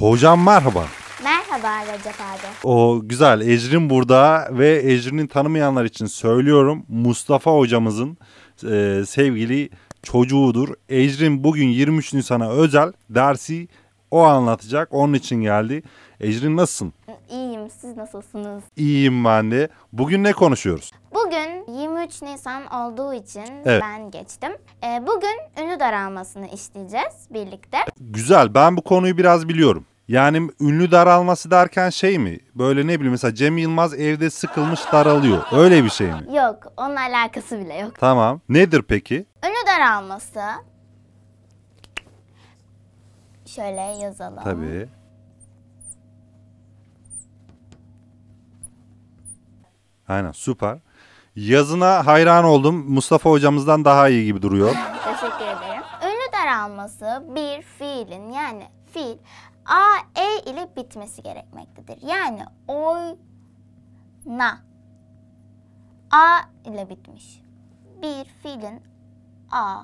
Hocam merhaba. Merhaba Recep abi. O güzel. Ecrin burada ve Ecrin'i tanımayanlar için söylüyorum. Mustafa hocamızın e, sevgili çocuğudur. Ecrin bugün 23 Nisan'a özel dersi o anlatacak. Onun için geldi. Ecrin nasılsın? İyiyim. Siz nasılsınız? İyiyim ben de. Bugün ne konuşuyoruz? Bugün 23 Nisan olduğu için evet. ben geçtim. Ee, bugün ünlü daralmasını işleyeceğiz birlikte. Güzel. Ben bu konuyu biraz biliyorum. Yani ünlü daralması derken şey mi? Böyle ne bileyim mesela Cem Yılmaz evde sıkılmış daralıyor. Öyle bir şey mi? Yok onun alakası bile yok. Tamam. Nedir peki? Ünlü daralması. Şöyle yazalım. Tabii. Aynen süper. Yazına hayran oldum. Mustafa hocamızdan daha iyi gibi duruyor. Teşekkür ederim. Ünlü daralması bir fiilin yani fiil A, E ile bitmesi gerekmektedir. Yani oyna. A ile bitmiş. Bir fiilin A,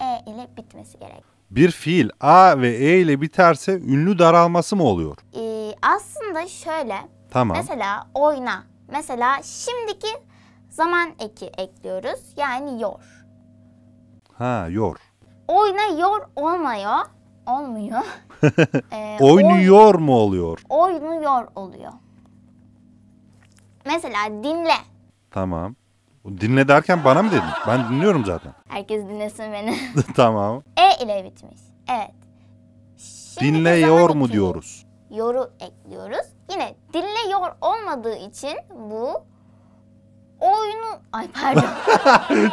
E ile bitmesi gerek. Bir fiil A ve E ile biterse ünlü daralması mı oluyor? Ee, aslında şöyle. Tamam. Mesela oyna. Mesela şimdiki zaman eki ekliyoruz. Yani yor. Ha yor. Oyna yor olmuyor olmuyor. ee, oynuyor oyn mu oluyor? Oynuyor oluyor. Mesela dinle. Tamam. Dinle derken bana mı dedin? Ben dinliyorum zaten. Herkes dinlesin beni. tamam. E ile bitmiş. Evet. Şimdi yor mu diyoruz? Yoru ekliyoruz. Yine dinle yor olmadığı için bu oyunu... Ay pardon.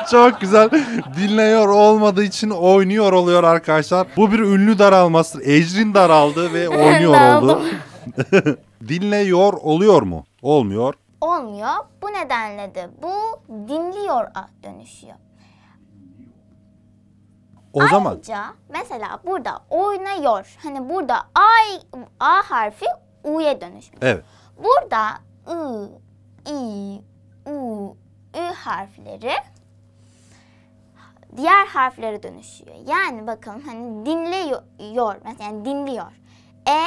Çok güzel. Dinliyor olmadığı için oynuyor oluyor arkadaşlar. Bu bir ünlü daralmasıdır. Ecrin daraldı ve oynuyor oldu. dinliyor oluyor mu? Olmuyor. Olmuyor. Bu nedenle de bu dinliyor'a dönüşüyor. O Ayrıca, zaman. mesela burada oynuyor. Hani burada ay a harfi u'ya dönüşmüş. Evet. Burada i harfleri diğer harflere dönüşüyor. Yani bakalım hani dinliyor mesela yani dinliyor. E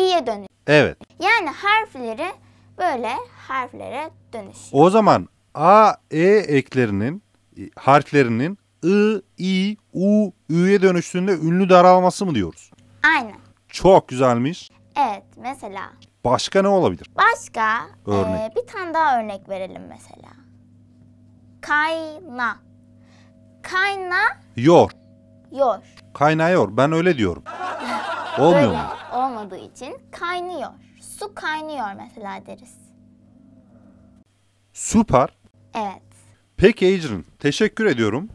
i'ye dönüyor. Evet. Yani harfleri böyle harflere dönüşüyor. O zaman a e eklerinin e, harflerinin ı, i, u, ü'ye dönüştüğünde ünlü daralması mı diyoruz? Aynen. Çok güzelmiş. Evet mesela. Başka ne olabilir? Başka e, Örnek. e, bir tane daha örnek verelim mesela. Kayna. Kayna. Yor. Yor. Kaynıyor. Ben öyle diyorum. Olmuyor öyle mu? olmadığı için kaynıyor. Su kaynıyor mesela deriz. Süper. Evet. Peki Adrian, teşekkür ediyorum.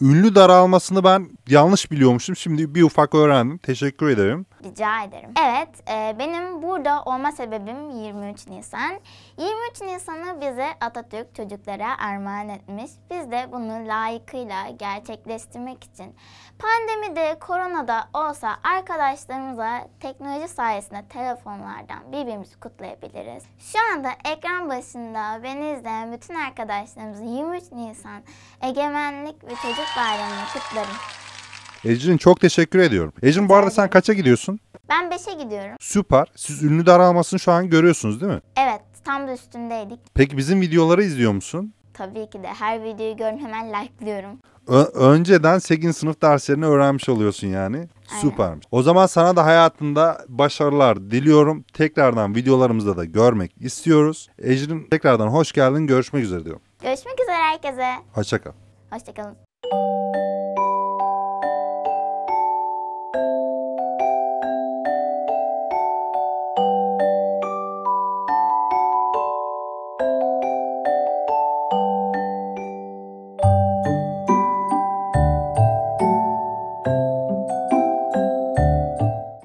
Ünlü daralmasını ben yanlış biliyormuşum. Şimdi bir ufak öğrendim. Teşekkür ederim. Rica ederim. Evet, e, benim burada olma sebebim 23 Nisan. 23 Nisan'ı bize Atatürk çocuklara armağan etmiş. Biz de bunu layıkıyla gerçekleştirmek için pandemide, koronada olsa arkadaşlarımıza teknoloji sayesinde telefonlardan birbirimizi kutlayabiliriz. Şu anda ekran başında beni izleyen bütün arkadaşlarımızın 23 Nisan Egemenlik ve Çocuk Bayramı'nı kutlarım. Ecrin çok teşekkür ediyorum. Ecrin bu arada sen kaça gidiyorsun? Ben 5'e gidiyorum. Süper. Siz ünlü daralmasını şu an görüyorsunuz değil mi? Evet. Tam da üstündeydik. Peki bizim videoları izliyor musun? Tabii ki de. Her videoyu görün hemen likeliyorum. Ö- önceden 8. sınıf derslerini öğrenmiş oluyorsun yani. Aynen. Süpermiş. O zaman sana da hayatında başarılar diliyorum. Tekrardan videolarımızda da görmek istiyoruz. Ecrin tekrardan hoş geldin. Görüşmek üzere diyorum. Görüşmek üzere herkese. Hoşçakal. Hoşçakalın.